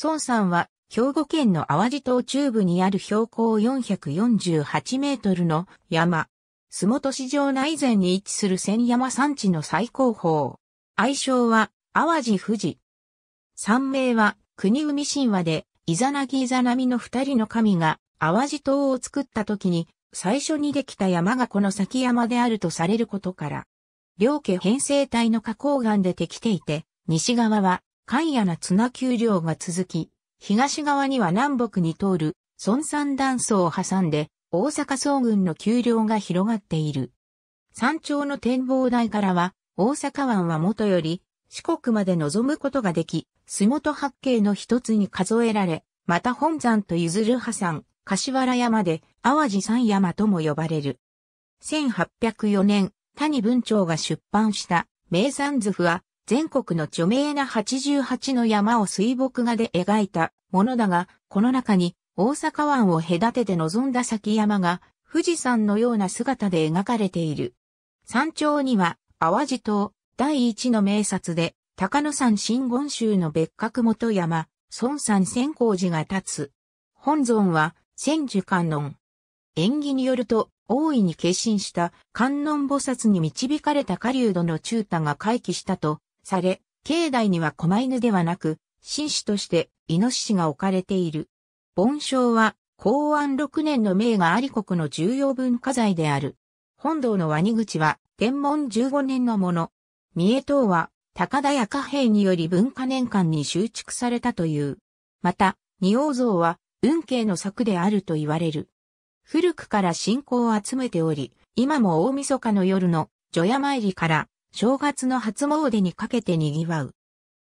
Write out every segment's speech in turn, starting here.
孫さんは兵庫県の淡路島中部にある標高448メートルの山、洲本市場内前に位置する千山山地の最高峰。愛称は淡路富士。山名は国海神話で、イザナギイザナミの二人の神が淡路島を作った時に最初にできた山がこの先山であるとされることから、両家編成体の花崗岩でできていて、西側はんやな綱丘陵が続き、東側には南北に通る、孫山断層を挟んで、大阪総軍の丘陵が広がっている。山頂の展望台からは、大阪湾はもとより、四国まで望むことができ、洲本八景の一つに数えられ、また本山と譲る破山、柏原山で、淡路山山とも呼ばれる。1804年、谷文長が出版した、名山図譜は、全国の著名な88の山を水墨画で描いたものだが、この中に大阪湾を隔てて望んだ先山が富士山のような姿で描かれている。山頂には淡路島第一の名刹で高野山新言宗の別格元山、孫山仙光寺が立つ。本尊は千樹観音。縁起によると、大いに決心した観音菩薩に導かれた狩人の中太が回帰したとされ、境内には狛犬ではなく、紳士としてイノシシが置かれている。盆章は、公安6年の名が有国の重要文化財である。本堂のワニ口は、天文15年のもの。三重塔は、高田屋貨幣により文化年間に収築されたという。また、仁王像は、運慶の作であると言われる。古くから信仰を集めており、今も大晦日の夜の除夜参りから正月の初詣にかけて賑わう。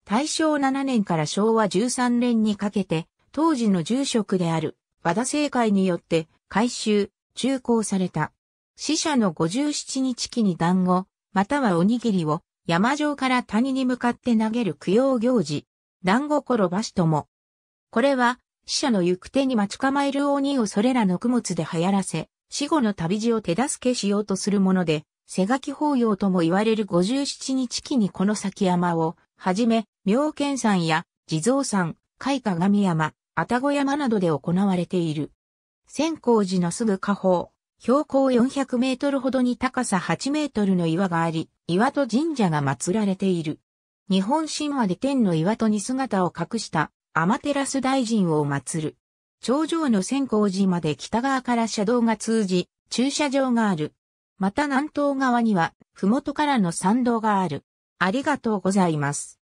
大正7年から昭和13年にかけて、当時の住職である和田政会によって改修、中興された。死者の57日期に団子、またはおにぎりを山上から谷に向かって投げる供養行事、団子転ばしとも。これは死者の行く手に待ち構える鬼をそれらの供物で流行らせ、死後の旅路を手助けしようとするもので、瀬垣法要とも言われる57日期にこの先山を、はじめ、妙見山や地蔵山、海鏡山、たご山などで行われている。千光寺のすぐ下方、標高400メートルほどに高さ8メートルの岩があり、岩戸神社が祀られている。日本神話で天の岩戸に姿を隠したアマテラス大臣を祀る。頂上の千光寺まで北側から車道が通じ、駐車場がある。また南東側には、ふもとからの参道がある。ありがとうございます。